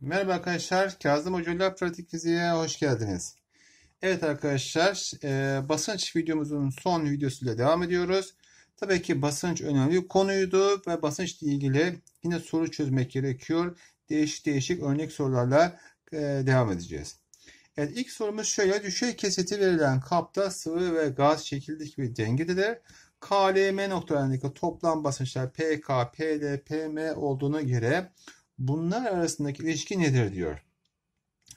Merhaba arkadaşlar, Kazım Hoca'yla Pratik Fiziğe hoş geldiniz. Evet arkadaşlar, e, basınç videomuzun son videosuyla devam ediyoruz. Tabii ki basınç önemli bir konuydu ve basınç ile ilgili yine soru çözmek gerekiyor. Değişik değişik örnek sorularla e, devam edeceğiz. Evet ilk sorumuz şöyle, düşey keseti verilen kapta sıvı ve gaz şekildeki bir dengededir. KLM noktalarındaki toplam basınçlar PK, PD, PM olduğuna göre Bunlar arasındaki ilişki nedir diyor.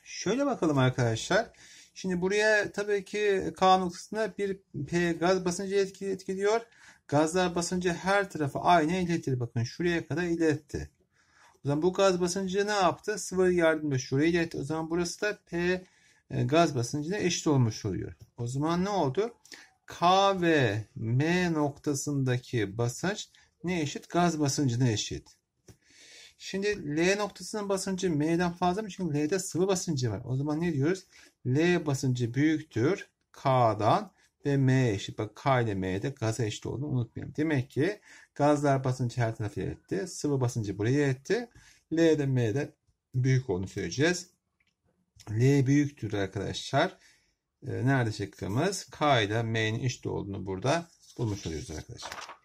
Şöyle bakalım arkadaşlar. Şimdi buraya tabii ki K noktasında bir P gaz basıncı etki etkiliyor. Gazlar basıncı her tarafı aynı iletir. Bakın şuraya kadar iletti. O zaman bu gaz basıncı ne yaptı? Sıvı yardımıyla şuraya iletti. O zaman burası da P e, gaz basıncına eşit olmuş oluyor. O zaman ne oldu? K ve M noktasındaki basınç ne eşit? Gaz basıncına eşit. Şimdi L noktasının basıncı M'den fazla mı? Çünkü L'de sıvı basıncı var. O zaman ne diyoruz? L basıncı büyüktür K'dan ve M eşit. Bak K ile M'de gaza eşit olduğunu unutmayalım. Demek ki gazlar basıncı her tarafa etti. Sıvı basıncı buraya etti. L'de M'de büyük olduğunu söyleyeceğiz. L büyüktür arkadaşlar. Ee, nerede şıkkımız? K ile M'nin eşit olduğunu burada bulmuş oluyoruz arkadaşlar.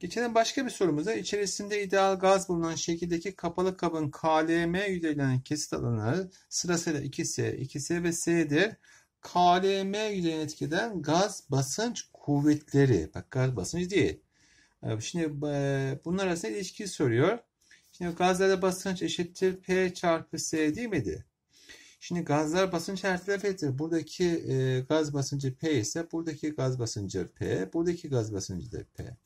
Geçelim başka bir sorumuza. İçerisinde ideal gaz bulunan şekildeki kapalı kabın KLM yüzeyinden kesit alanı sırasıyla 2S, 2S ve S'dir. KLM yüzeyini etkiden gaz basınç kuvvetleri. Bak gaz basınç değil. Ee, şimdi e, bunlar arasında ilişki soruyor. Şimdi gazlarda basınç eşittir P çarpı S değil miydi? Şimdi gazlar basınç her tarafıdır. Buradaki e, gaz basıncı P ise buradaki gaz basıncı P, buradaki gaz basıncı da P.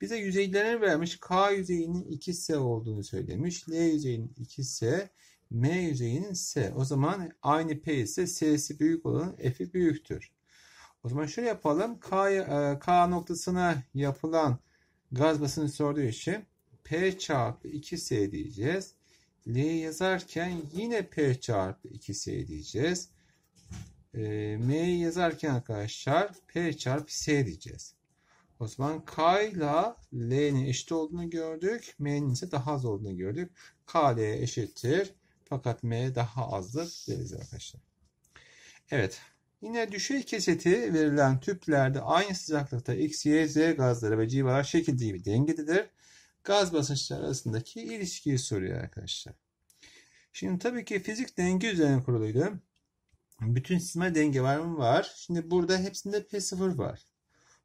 Bize yüzeylerini vermiş. K yüzeyinin 2S olduğunu söylemiş. L yüzeyinin 2S, M yüzeyinin S. O zaman aynı P ise S'si büyük olan F'i büyüktür. O zaman şöyle yapalım. K, e, K noktasına yapılan gaz basını sorduğu için P çarpı 2S diyeceğiz. L yazarken yine P çarpı 2S diyeceğiz. E, M yazarken arkadaşlar P çarpı S diyeceğiz. O zaman K ile L'nin eşit olduğunu gördük. M'nin ise daha az olduğunu gördük. K L'ye eşittir. Fakat M daha azdır deriz arkadaşlar. Evet. Yine düşey keseti verilen tüplerde aynı sıcaklıkta X, Y, Z gazları ve civalar şekilde gibi dengededir. Gaz basınçları arasındaki ilişkiyi soruyor arkadaşlar. Şimdi tabii ki fizik denge üzerine kuruluydu. Bütün sistemde denge var mı? Var. Şimdi burada hepsinde P0 var.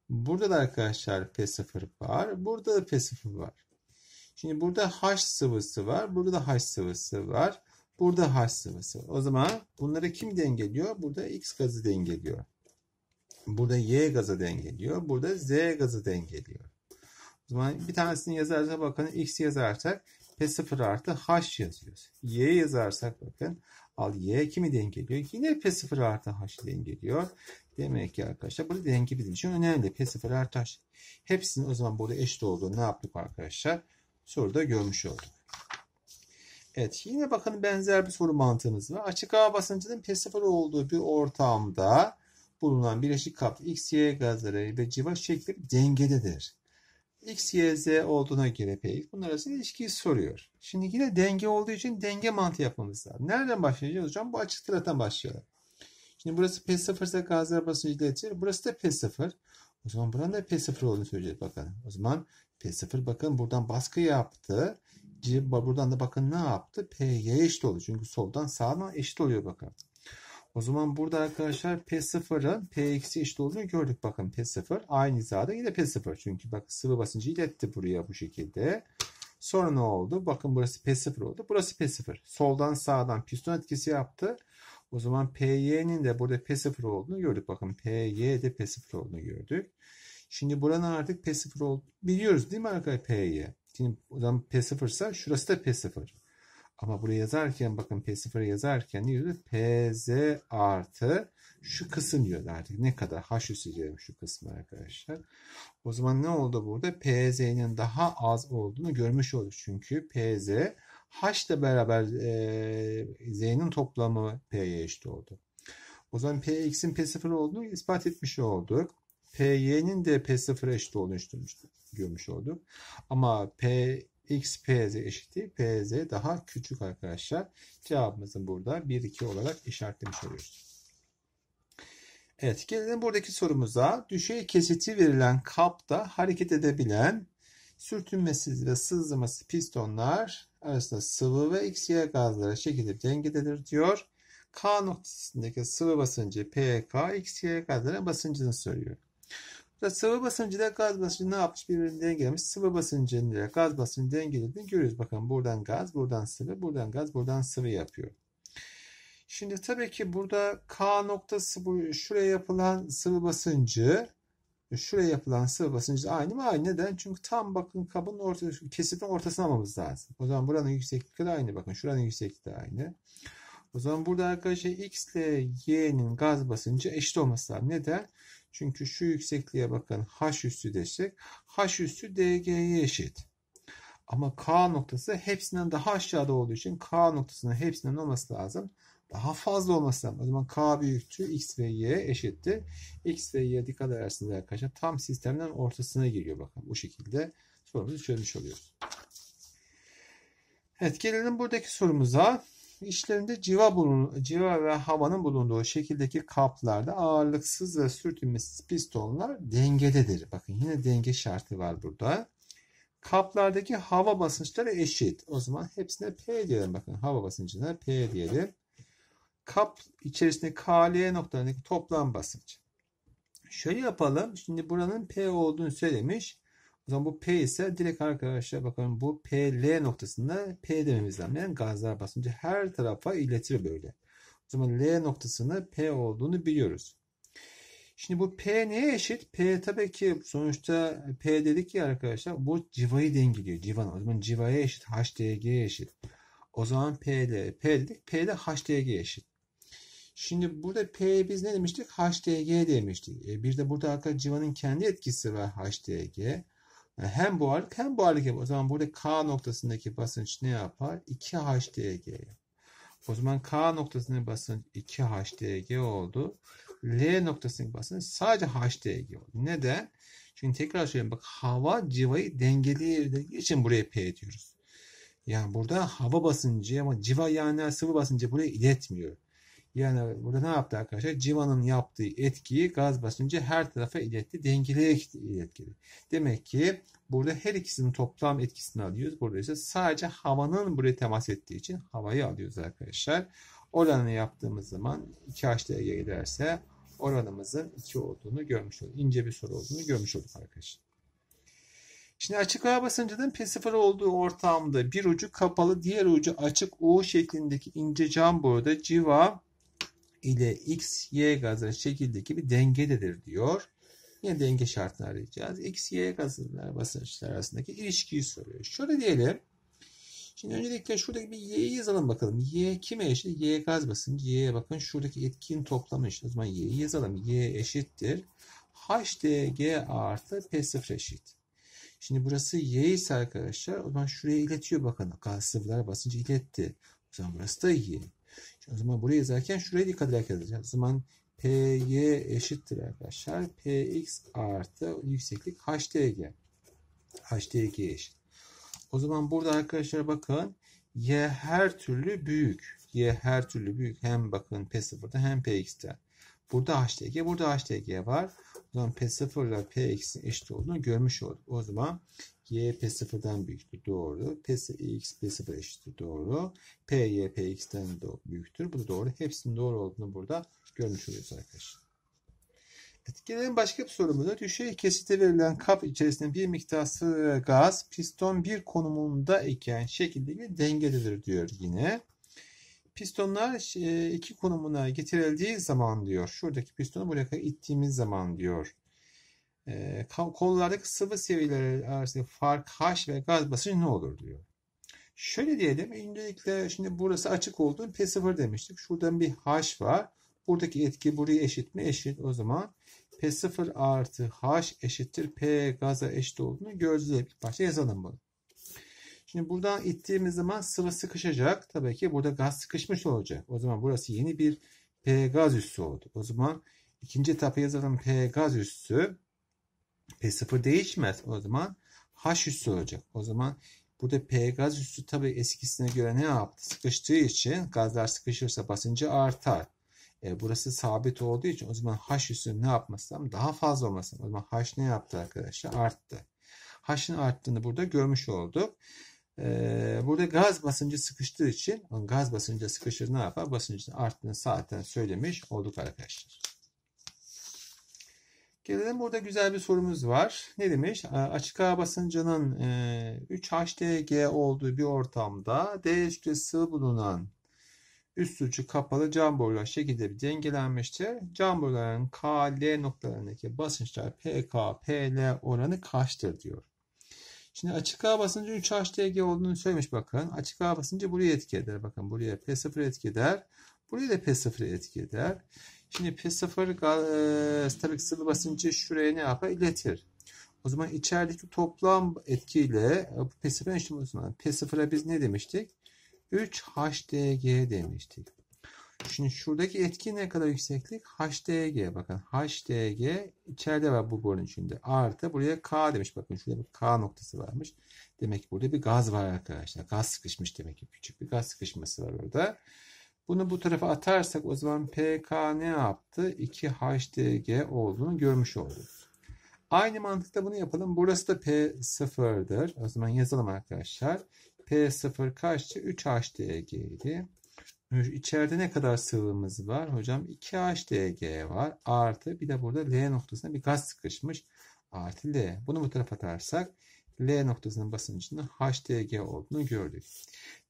Burada da arkadaşlar P0 var. Burada da P0 var. Şimdi burada H sıvısı var. Burada da H sıvısı var. Burada H sıvısı. O zaman bunları kim dengeliyor? Burada X gazı dengeliyor. Burada Y gazı dengeliyor. Burada Z gazı dengeliyor. O zaman bir tanesini yazarsa bakın X yazarsak P0 artı H yazıyoruz. Y yazarsak bakın al Y kimi dengeliyor? Yine P0 artı H dengeliyor. Demek ki arkadaşlar burada dengi bizim için önemli. Pasifal Ertaş. Hepsinin o zaman burada eşit olduğunu ne yaptık arkadaşlar? Soruda görmüş olduk. Evet yine bakın benzer bir soru mantığımız var. Açık hava basıncının pasifal olduğu bir ortamda bulunan bileşik kapta X, Y gazları ve civa şekli dengededir. X, Y, Z olduğuna göre P. Bunlar arasında ilişkiyi soruyor. Şimdi yine denge olduğu için denge mantığı yapmamız lazım. Nereden başlayacağız hocam? Bu açık tıradan başlayalım. Şimdi burası P0 ise gazlara basınç iletir. Burası da P0. O zaman buranın da P0 olduğunu söyleyeceğiz bakalım. O zaman P0 bakın buradan baskı yaptı. C, buradan da bakın ne yaptı? P'ye eşit oldu. Çünkü soldan sağdan eşit oluyor bakın. O zaman burada arkadaşlar P0'ın P eşit olduğunu gördük. Bakın P0 aynı hizada yine P0. Çünkü bak sıvı basıncı iletti buraya bu şekilde. Sonra ne oldu? Bakın burası P0 oldu. Burası P0. Soldan sağdan piston etkisi yaptı. O zaman PY'nin de burada P0 olduğunu gördük. Bakın PY de P0 olduğunu gördük. Şimdi buranın artık P0 olduğunu biliyoruz değil mi arkadaşlar PY? Şimdi o zaman P0 ise şurası da P0. Ama buraya yazarken bakın P0 yazarken ne diyor? PZ artı şu kısım diyor. artık. Ne kadar H üstü diyelim şu kısmı arkadaşlar. O zaman ne oldu burada? PZ'nin daha az olduğunu görmüş olduk. Çünkü PZ H ile beraber e, Z'nin toplamı P'ye eşit oldu. O zaman Px'in P0 olduğunu ispat etmiş olduk. Py'nin de P0 eşit olduğunu görmüş olduk. Ama Px, Pz eşit Pz daha küçük arkadaşlar. Cevabımızın burada 1, 2 olarak işaretlemiş oluyoruz. Evet gelelim buradaki sorumuza. Düşey kesiti verilen kapta hareket edebilen sürtünmesiz ve sızlaması pistonlar arasında sıvı ve XY gazlara çekilip dengededir diyor. K noktasındaki sıvı basıncı PK, XY gazların basıncını söylüyor. Burada sıvı basıncı ile gaz basıncı ne yapmış? Birbirini dengelemiş. Sıvı basıncı ile gaz basıncı dengelediğini görüyoruz. Bakın buradan gaz, buradan sıvı, buradan gaz, buradan sıvı yapıyor. Şimdi tabii ki burada K noktası bu şuraya yapılan sıvı basıncı Şuraya yapılan sıvı basıncı aynı mı? Aynı. Neden? Çünkü tam bakın kabın orta, kesifin ortasına almamız lazım. O zaman buranın yüksekliği yükseklikleri aynı. Bakın şuranın yüksekliği aynı. O zaman burada arkadaşlar x ile y'nin gaz basıncı eşit olması lazım. Neden? Çünkü şu yüksekliğe bakın h üssü desek h üssü dg'ye eşit. Ama k noktası hepsinden daha aşağıda olduğu için k noktasının hepsinden olması lazım daha fazla olması lazım. O zaman k büyüktü x ve y eşitti. X ve y dikkat edersiniz arkadaşlar. Tam sistemden ortasına giriyor bakın. Bu şekilde sorumuzu çözmüş oluyoruz. Evet gelelim buradaki sorumuza. İçlerinde civa, bulun, civa ve havanın bulunduğu şekildeki kaplarda ağırlıksız ve sürtünmesiz pistonlar dengededir. Bakın yine denge şartı var burada. Kaplardaki hava basınçları eşit. O zaman hepsine P diyelim. Bakın hava basıncına P diyelim kap içerisinde KL noktalarındaki toplam basınç. Şöyle yapalım. Şimdi buranın P olduğunu söylemiş. O zaman bu P ise direkt arkadaşlar bakalım bu PL noktasında P dememiz lazım. Yani gazlar basıncı her tarafa iletir böyle. O zaman L noktasında P olduğunu biliyoruz. Şimdi bu P neye eşit? P tabii ki sonuçta P dedik ya arkadaşlar bu civayı dengeliyor. Civan o zaman civaya eşit. HDG'ye eşit. O zaman PL. P dedik. PL HDG eşit. Şimdi burada P biz ne demiştik? HDG demiştik. E, bir de burada arkadaşlar civanın kendi etkisi var HDG. Yani e, hem bu ağırlık hem bu ağırlık O zaman burada K noktasındaki basınç ne yapar? 2 HDG yapar. O zaman K noktasındaki basınç 2 HDG oldu. L noktasındaki basınç sadece HDG oldu. Neden? Çünkü tekrar söyleyeyim bak hava civayı dengelediği için buraya P diyoruz. Yani burada hava basıncı ama civa yani sıvı basıncı buraya iletmiyor. Yani burada ne yaptı arkadaşlar? Civanın yaptığı etkiyi gaz basıncı her tarafa iletti. Dengeleyerek iletkili. Demek ki burada her ikisinin toplam etkisini alıyoruz. Burada ise sadece havanın buraya temas ettiği için havayı alıyoruz arkadaşlar. Oranı yaptığımız zaman 2H'de gelirse oranımızın 2 olduğunu görmüş olduk. İnce bir soru olduğunu görmüş olduk arkadaşlar. Şimdi açık hava basıncının P0 olduğu ortamda bir ucu kapalı diğer ucu açık U şeklindeki ince cam boruda civa ile x, y gazları şekildeki bir dengededir diyor. Yine denge şartını arayacağız. X, y gazları basınçlar arasındaki ilişkiyi soruyor. Şöyle diyelim. Şimdi öncelikle şuradaki bir y'yi yazalım bakalım. Y kime eşit? Y gaz basıncı. Y'ye bakın şuradaki etkin toplamı işte O zaman y'yi yazalım. Y eşittir. HDG artı P0 eşit. Şimdi burası y ise arkadaşlar o zaman şuraya iletiyor bakın. Gaz sıvılar basıncı iletti. O zaman burası da y. O zaman burayı yazarken şuraya dikkat ederek yazacağız. O zaman PY eşittir arkadaşlar. PX artı yükseklik HDG. HDG eşit. O zaman burada arkadaşlar bakın Y her türlü büyük. Y her türlü büyük. Hem bakın P0'da hem PX'de. Burada HDG, burada HDG var. O zaman P0 ile PX'in eşit olduğunu görmüş olduk. O zaman y p sıfırdan büyüktür. Doğru. p x p0 eşittir. Doğru. p y p x'ten de büyüktür. Bu da doğru. Hepsinin doğru olduğunu burada görmüş oluyoruz arkadaşlar. Evet, gelelim başka bir sorumuza. Düşey kesite verilen kap içerisinde bir miktar gaz piston bir konumunda iken şekilde bir dengededir diyor yine pistonlar e, iki konumuna getirildiği zaman diyor. Şuradaki pistonu buraya kadar ittiğimiz zaman diyor e, konulardaki sıvı seviyeleri arasındaki fark H ve gaz basıncı ne olur diyor. Şöyle diyelim. Öncelikle şimdi burası açık olduğunu P0 demiştik. Şuradan bir H var. Buradaki etki burayı eşit mi? Eşit. O zaman P0 artı H eşittir. P gaza eşit olduğunu göreceğiz. İlk başta yazalım bunu. Şimdi buradan ittiğimiz zaman sıvı sıkışacak. Tabii ki burada gaz sıkışmış olacak. O zaman burası yeni bir P gaz üssü oldu. O zaman ikinci etapı yazalım P gaz üssü P0 değişmez o zaman H üssü olacak. O zaman burada P gaz üssü tabi eskisine göre ne yaptı? Sıkıştığı için gazlar sıkışırsa basıncı artar. E, burası sabit olduğu için o zaman H üssü ne yapmasam daha fazla olmasın. O zaman H ne yaptı arkadaşlar? Arttı. H'ın arttığını burada görmüş olduk. E, burada gaz basıncı sıkıştığı için gaz basıncı sıkışır ne yapar? Basıncı arttığını zaten söylemiş olduk arkadaşlar. Gelelim burada güzel bir sorumuz var. Ne demiş? Ee, açık hava basıncının 3HDG e, olduğu bir ortamda D üstü sıvı bulunan üst ucu kapalı cam borular şekilde bir dengelenmiştir. Cam boruların K, L noktalarındaki basınçlar PK, PL oranı kaçtır diyor. Şimdi açık hava basıncı 3HDG olduğunu söylemiş bakın. Açık hava basıncı buraya etki eder. Bakın buraya P0 etki eder. Buraya da P0 etki eder. Şimdi P0 e, statik sıvı basıncı şuraya ne yapar? İletir. O zaman içerideki toplam etkiyle P0 eşitliğinden P0'a biz ne demiştik? 3HDG demiştik. Şimdi şuradaki etki ne kadar yükseklik? HDG bakın. HDG içeride var bu borun içinde. Artı buraya K demiş. Bakın şurada bir K noktası varmış. Demek ki burada bir gaz var arkadaşlar. Gaz sıkışmış demek ki. Küçük bir gaz sıkışması var orada. Bunu bu tarafa atarsak o zaman PK ne yaptı? 2HDG olduğunu görmüş olduk. Aynı mantıkta bunu yapalım. Burası da P0'dır. O zaman yazalım arkadaşlar. P0 kaçtı? 3HDG idi. İçeride ne kadar sıvımız var? Hocam 2HDG var. Artı bir de burada L noktasına bir gaz sıkışmış. Artı L. Bunu bu tarafa atarsak L noktasına basıncının HDG olduğunu gördük.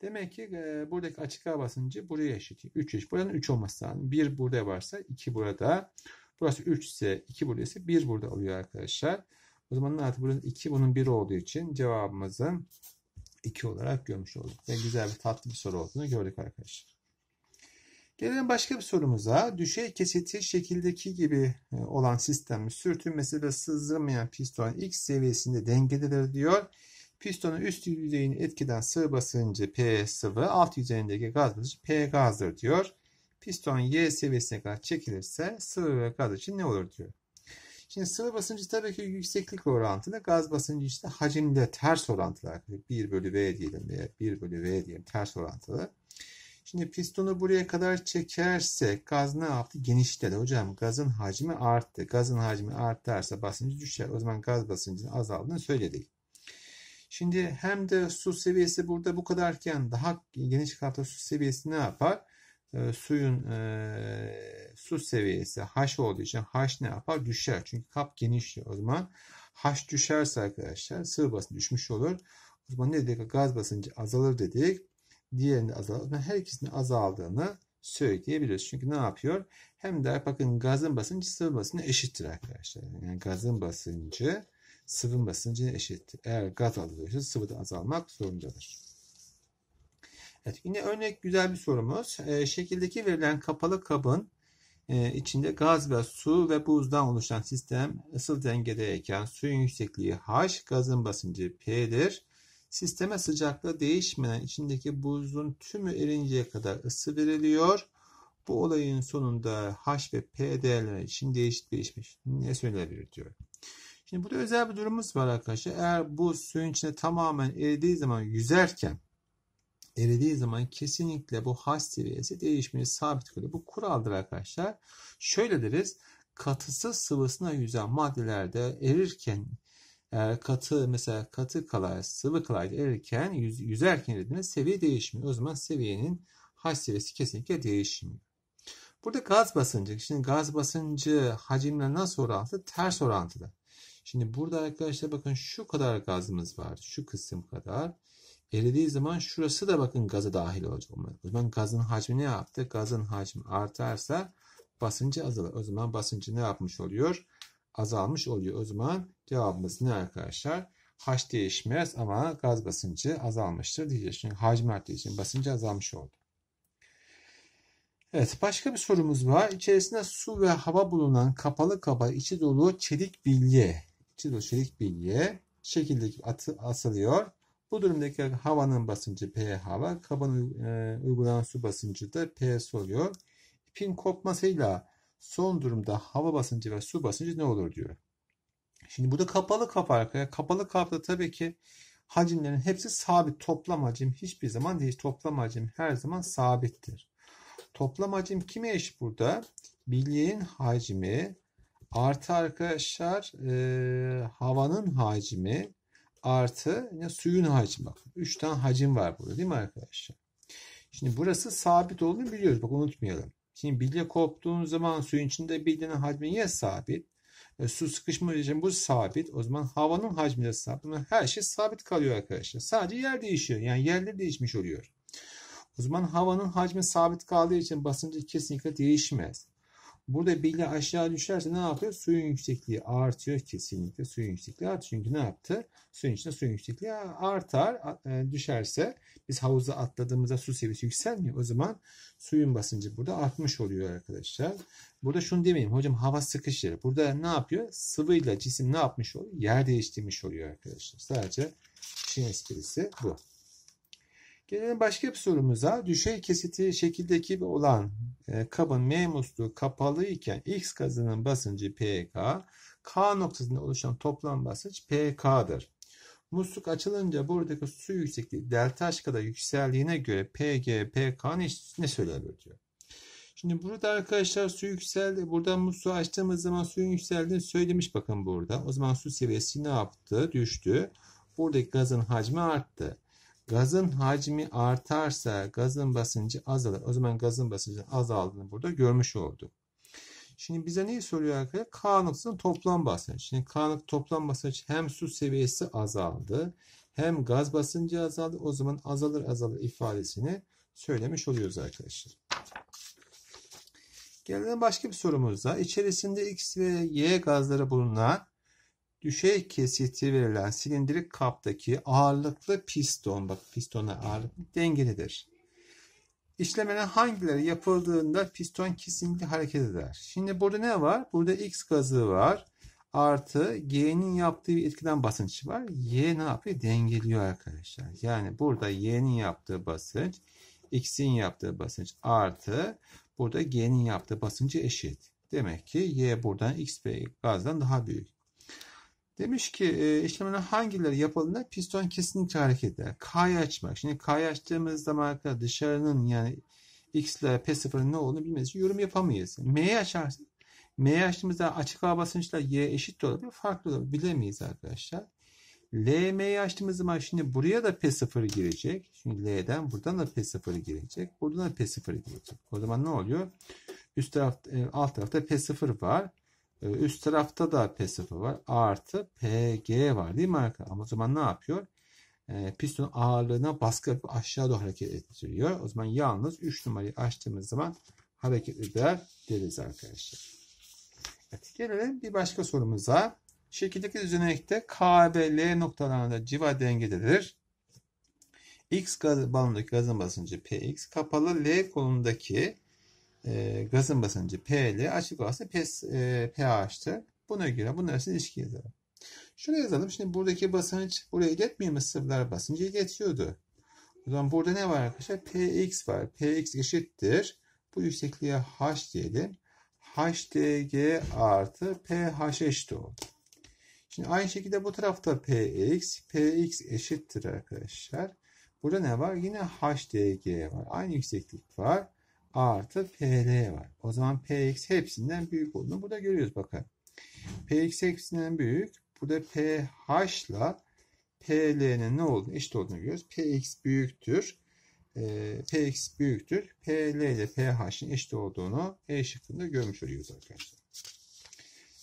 Demek ki e, buradaki açık hava basıncı buraya eşit. 3 eşit. Buranın 3 olması lazım. 1 burada varsa 2 burada. Burası 3 ise 2 burada ise 1 burada oluyor arkadaşlar. O zaman ne artık burası 2 bunun 1 olduğu için cevabımızın 2 olarak görmüş olduk. Ve güzel bir tatlı bir soru olduğunu gördük arkadaşlar. Gelelim başka bir sorumuza. Düşey kesiti şekildeki gibi e, olan sistemi sürtünmesi ve sızdırmayan piston X seviyesinde dengededir diyor. Pistonun üst yüzeyini etkiden sıvı basıncı P sıvı, alt yüzeyindeki gaz basıncı P gazdır diyor. Piston Y seviyesine kadar çekilirse sıvı ve gaz için ne olur diyor. Şimdi sıvı basıncı tabii ki yükseklik orantılı. Gaz basıncı işte hacimle ters orantılı. 1 bölü V diyelim veya 1 bölü V diyelim ters orantılı. Şimdi pistonu buraya kadar çekerse gaz ne yaptı? Genişledi. Hocam gazın hacmi arttı. Gazın hacmi artarsa basıncı düşer. O zaman gaz basıncının azaldığını söyledik. Şimdi hem de su seviyesi burada bu kadarken daha geniş kapta su seviyesi ne yapar? E, suyun e, su seviyesi haş olduğu için haş ne yapar? Düşer. Çünkü kap genişliyor. O zaman haş düşerse arkadaşlar sıvı basıncı düşmüş olur. O zaman ne dedik? Gaz basıncı azalır dedik diğerinde azaldığını, her ikisini azaldığını söyleyebiliriz. Çünkü ne yapıyor? Hem de bakın gazın basıncı sıvı basıncı eşittir arkadaşlar. Yani gazın basıncı sıvı basıncı eşittir. Eğer gaz azalıyorsa sıvı da azalmak zorundadır. Evet, yine örnek güzel bir sorumuz. E, şekildeki verilen kapalı kabın e, içinde gaz ve su ve buzdan oluşan sistem ısı dengedeyken suyun yüksekliği h, gazın basıncı p'dir. Sisteme sıcaklığı değişmeyen içindeki buzun tümü erinceye kadar ısı veriliyor. Bu olayın sonunda H ve P değerleri için değişik değişmiş. Ne söyleyebilir diyor. Şimdi burada özel bir durumumuz var arkadaşlar. Eğer bu suyun içinde tamamen eridiği zaman yüzerken eridiği zaman kesinlikle bu H seviyesi değişmeyi sabit kalıyor. Bu kuraldır arkadaşlar. Şöyle deriz. Katısı sıvısına yüzen maddelerde erirken ee, katı mesela katı kalay, sıvı kalay erirken yüz, yüzerken erildiğinde seviye değişmiyor. O zaman seviyenin hac seviyesi kesinlikle değişmiyor. Burada gaz basıncı. Şimdi gaz basıncı hacimle nasıl orantı? Ters orantıda. Şimdi burada arkadaşlar bakın şu kadar gazımız var. Şu kısım kadar. Eridiği zaman şurası da bakın gaza dahil olacak. O zaman gazın hacmi ne yaptı? Gazın hacmi artarsa basıncı azalır. O zaman basıncı ne yapmış oluyor? azalmış oluyor. O zaman cevabımız ne arkadaşlar? H değişmez ama gaz basıncı azalmıştır diyeceğiz. Çünkü hacmi arttığı için basıncı azalmış oldu. Evet başka bir sorumuz var. İçerisinde su ve hava bulunan kapalı kaba içi dolu çelik bilye. İçi dolu çelik bilye şekilde atı, asılıyor. Bu durumdaki havanın basıncı P hava, kabın e, uygulanan su basıncı da PS oluyor. İpin kopmasıyla son durumda hava basıncı ve su basıncı ne olur diyor. Şimdi burada kapalı kap arkaya. Kapalı kapta tabii ki hacimlerin hepsi sabit. Toplam hacim hiçbir zaman değil. Toplam hacim her zaman sabittir. Toplam hacim kime eşit burada? Bilyeğin hacmi artı arkadaşlar e, havanın hacmi artı yine suyun hacmi. Bakın 3 tane hacim var burada değil mi arkadaşlar? Şimdi burası sabit olduğunu biliyoruz. Bak unutmayalım. Şimdi bilye koptuğun zaman suyun içinde bilyenin hacmi ya sabit. E, su sıkışma için bu sabit. O zaman havanın hacmi de sabit. Her şey sabit kalıyor arkadaşlar. Sadece yer değişiyor. Yani yerleri değişmiş oluyor. O zaman havanın hacmi sabit kaldığı için basıncı kesinlikle değişmez. Burada bilye aşağı düşerse ne yapıyor? Suyun yüksekliği artıyor kesinlikle. Suyun yüksekliği artıyor. Çünkü ne yaptı? Suyun içinde suyun yüksekliği artar. E, düşerse biz havuza atladığımızda su seviyesi yükselmiyor. O zaman suyun basıncı burada artmış oluyor arkadaşlar. Burada şunu demeyeyim. Hocam hava sıkışır. Burada ne yapıyor? Sıvıyla cisim ne yapmış oluyor? Yer değiştirmiş oluyor arkadaşlar. Sadece işin esprisi bu. Gelelim başka bir sorumuza. Düşey kesiti şekildeki olan e, kabın M musluğu kapalı iken X gazının basıncı PK, K noktasında oluşan toplam basınç PK'dır. Musluk açılınca buradaki su yüksekliği delta H kadar yükseldiğine göre PG, PK ne, ne söyler diyor. Şimdi burada arkadaşlar su yükseldi. Buradan musluğu açtığımız zaman suyun yükseldiğini söylemiş bakın burada. O zaman su seviyesi ne yaptı? Düştü. Buradaki gazın hacmi arttı. Gazın hacmi artarsa gazın basıncı azalır. O zaman gazın basıncı azaldığını burada görmüş olduk. Şimdi bize neyi soruyor arkadaşlar? K toplam basınç. Şimdi K toplam basınç hem su seviyesi azaldı hem gaz basıncı azaldı. O zaman azalır azalır ifadesini söylemiş oluyoruz arkadaşlar. Gelelim başka bir sorumuzda. İçerisinde X ve Y gazları bulunan düşey kesiti verilen silindirik kaptaki ağırlıklı piston, bak pistona ağırlıklı dengelidir. İşlemene hangileri yapıldığında piston kesinlikle hareket eder. Şimdi burada ne var? Burada X gazı var. Artı G'nin yaptığı etkiden basınç var. Y ne yapıyor? Dengeliyor arkadaşlar. Yani burada Y'nin yaptığı basınç, X'in yaptığı basınç artı burada G'nin yaptığı basıncı eşit. Demek ki Y buradan X gazdan daha büyük. Demiş ki e, hangileri yapıldığında piston kesinlikle hareket eder. K'yı açmak. Şimdi K'yı açtığımız zaman arkadaşlar dışarının yani X ile P0'ın ne olduğunu bilmediği yorum yapamayız. M'yi açarsın, M'yi açtığımızda açık hava basınçla Y eşit de olabilir. Farklı olabilir bilemeyiz arkadaşlar. LM'yi açtığımız zaman şimdi buraya da P0 girecek. Şimdi L'den buradan da P0 girecek. Buradan da P0 girecek. O zaman ne oluyor? Üst taraf, e, alt tarafta P0 var. Ee, üst tarafta da P sıfır var. A artı PG var değil mi arkadaşlar? Ama o zaman ne yapıyor? Ee, piston ağırlığına baskı yapıp aşağı doğru hareket ettiriyor. O zaman yalnız 3 numarayı açtığımız zaman hareket eder deriz arkadaşlar. Evet, gelelim bir başka sorumuza. Şekildeki düzenekte K ve L noktalarında civa dengededir. X gaz, balondaki gazın basıncı Px kapalı L kolundaki e, gazın basıncı PL açık olsa PES, e, Buna göre bunlar arasında ilişki yazalım. Şuraya yazalım. Şimdi buradaki basınç buraya iletmiyor mu? sıvılar basıncı iletiyordu. O zaman burada ne var arkadaşlar? Px var. Px eşittir. Bu yüksekliğe h diyelim. HDG artı PH eşit oldu. Şimdi aynı şekilde bu tarafta Px. Px eşittir arkadaşlar. Burada ne var? Yine HDG var. Aynı yükseklik var artı PL var. O zaman PX hepsinden büyük olduğunu burada görüyoruz bakın. PX hepsinden büyük. Burada PH ile PL'nin ne olduğunu eşit olduğunu görüyoruz. PX büyüktür. Ee, PX büyüktür. PL ile PH'nin eşit olduğunu E şıkkında görmüş oluyoruz arkadaşlar.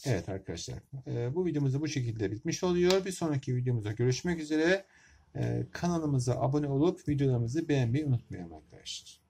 Evet arkadaşlar ee, bu videomuz bu şekilde bitmiş oluyor. Bir sonraki videomuzda görüşmek üzere. Ee, kanalımıza abone olup videolarımızı beğenmeyi unutmayalım arkadaşlar.